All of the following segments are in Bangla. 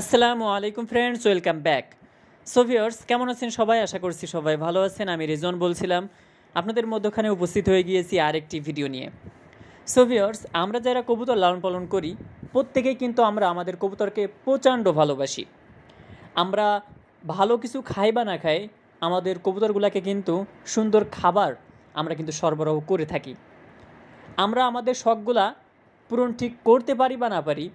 আসসালামু আলাইকুম friends welcome back so viewers কেমন আছেন সবাই আশা করছি সবাই ভালো আছেন আমি রিজন বলছিলাম আপনাদের মধ্যখানে উপস্থিত হয়ে গিয়েছি আরেকটি ভিডিও নিয়ে সো ভিউয়ার্স আমরা যারা কবুতর লালন পালন করি প্রত্যেকেই কিন্তু আমরা আমাদের কবুতরকে প্রচণ্ড ভালোবাসি আমরা ভালো কিছু খাই বা না খাই আমাদের কবুতরগুলোকে কিন্তু সুন্দর খাবার আমরা কিন্তু সরবরাহ করে থাকি আমরা আমাদের শখগুলা পূরণ ঠিক করতে পারি বা না পারি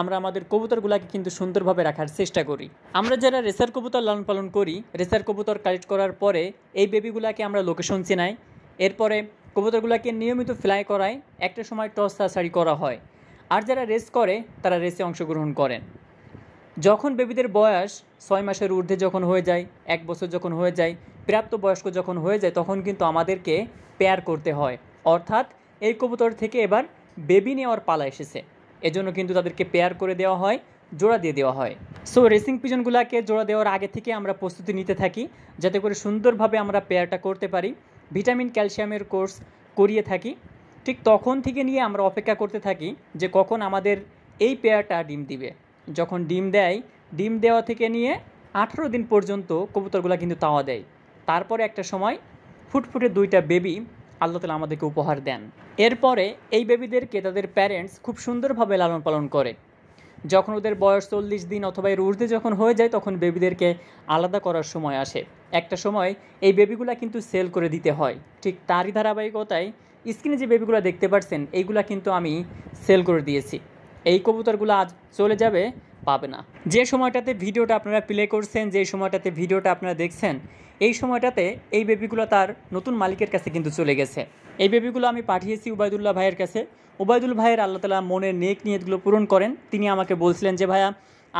আমরা আমাদের কবুতরগুলোকে কিন্তু সুন্দরভাবে রাখার চেষ্টা করি আমরা যারা রেসার কবুতর লালন পালন করি রেসার কবুতর কালেক্ট করার পরে এই বেবিগুলোকে আমরা লোকেশন চেনাই এরপরে কবুতরগুলোকে নিয়মিত ফ্লাই করায় একটা সময় টস সারি করা হয় আর যারা রেস করে তারা রেসে অংশগ্রহণ করেন যখন বেবিদের বয়স ছয় মাসের ঊর্ধ্বে যখন হয়ে যায় এক বছর যখন হয়ে যায় প্রাপ্ত বয়স্ক যখন হয়ে যায় তখন কিন্তু আমাদেরকে পেয়ার করতে হয় অর্থাৎ এই কবুতর থেকে এবার বেবি নেওয়ার পালা এসেছে এজন্য কিন্তু তাদেরকে পেয়ার করে দেওয়া হয় জোড়া দিয়ে দেওয়া হয় সো রেসিং পিজনগুলোকে জোড়া দেওয়ার আগে থেকে আমরা প্রস্তুতি নিতে থাকি যাতে করে সুন্দরভাবে আমরা পেয়ারটা করতে পারি ভিটামিন ক্যালসিয়ামের কোর্স করিয়ে থাকি ঠিক তখন থেকে নিয়ে আমরা অপেক্ষা করতে থাকি যে কখন আমাদের এই পেয়ারটা ডিম দিবে যখন ডিম দেয় ডিম দেওয়া থেকে নিয়ে আঠেরো দিন পর্যন্ত কবুতরগুলো কিন্তু তাওয়া দেয় তারপরে একটা সময় ফুটফুটে দুইটা বেবি আল্লাহ তালা আমাদেরকে উপহার দেন এরপরে এই বেবিদেরকে তাদের প্যারেন্টস খুব সুন্দরভাবে লালন পালন করে যখন ওদের বয়স চল্লিশ দিন অথবা এর ঊর্ধ্বে যখন হয়ে যায় তখন বেবিদেরকে আলাদা করার সময় আসে একটা সময় এই বেবিগুলা কিন্তু সেল করে দিতে হয় ঠিক তারই ধারাবাহিকতায় স্ক্রিনে যে বেবিগুলো দেখতে পাচ্ছেন এইগুলা কিন্তু আমি সেল করে দিয়েছি এই কবুতরগুলো আজ চলে যাবে পাবে না যে সময়টাতে ভিডিওটা আপনারা প্লে করছেন যে সময়টাতে ভিডিওটা আপনারা দেখছেন এই সময়টাতে এই বেবিগুলো তার নতুন মালিকের কাছে কিন্তু চলে গেছে এই বেবিগুলো আমি পাঠিয়েছি উবায়দুল্লাহ ভাইয়ের কাছে উবায়দুল ভাইয়ের আল্লাহ তালা মনের নেক নিয়তগুলো পূরণ করেন তিনি আমাকে বলছিলেন যে ভাইয়া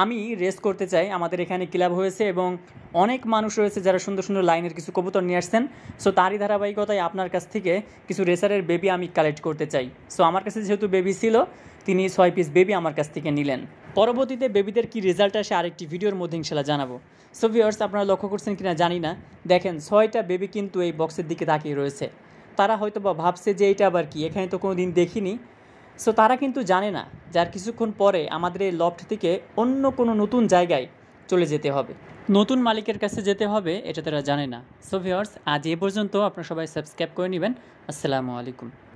আমি রেস করতে চাই আমাদের এখানে ক্লাব হয়েছে এবং অনেক মানুষ রয়েছে যারা সুন্দর সুন্দর লাইনের কিছু কবুতর নিয়ে আসছেন সো তারই ধারাবাহিকতায় আপনার কাছ থেকে কিছু রেসারের বেবি আমি কালেক্ট করতে চাই সো আমার কাছে যেহেতু বেবি ছিল তিনি ছয় পিস বেবি আমার কাছ থেকে নিলেন পরবর্তীতে বেবিদের কি রেজাল্ট আসে আরেকটি ভিডিওর মধ্যে ইনশাল্লাহ জানাবো সো ভিওর্স আপনারা লক্ষ্য করছেন কিনা জানি না দেখেন ছয়টা বেবি কিন্তু এই বক্সের দিকে তাকিয়ে রয়েছে তারা হয়তো বা ভাবছে যে এটা আবার কি এখানে তো কোনো দিন দেখিনি সো তারা কিন্তু জানে না যার কিছুক্ষণ পরে আমাদের এই লফট থেকে অন্য কোনো নতুন জায়গায় চলে যেতে হবে নতুন মালিকের কাছে যেতে হবে এটা তারা জানে না সো ভিওর্স আজ এ পর্যন্ত আপনারা সবাই সাবস্ক্রাইব করে নেবেন আসসালামু আলাইকুম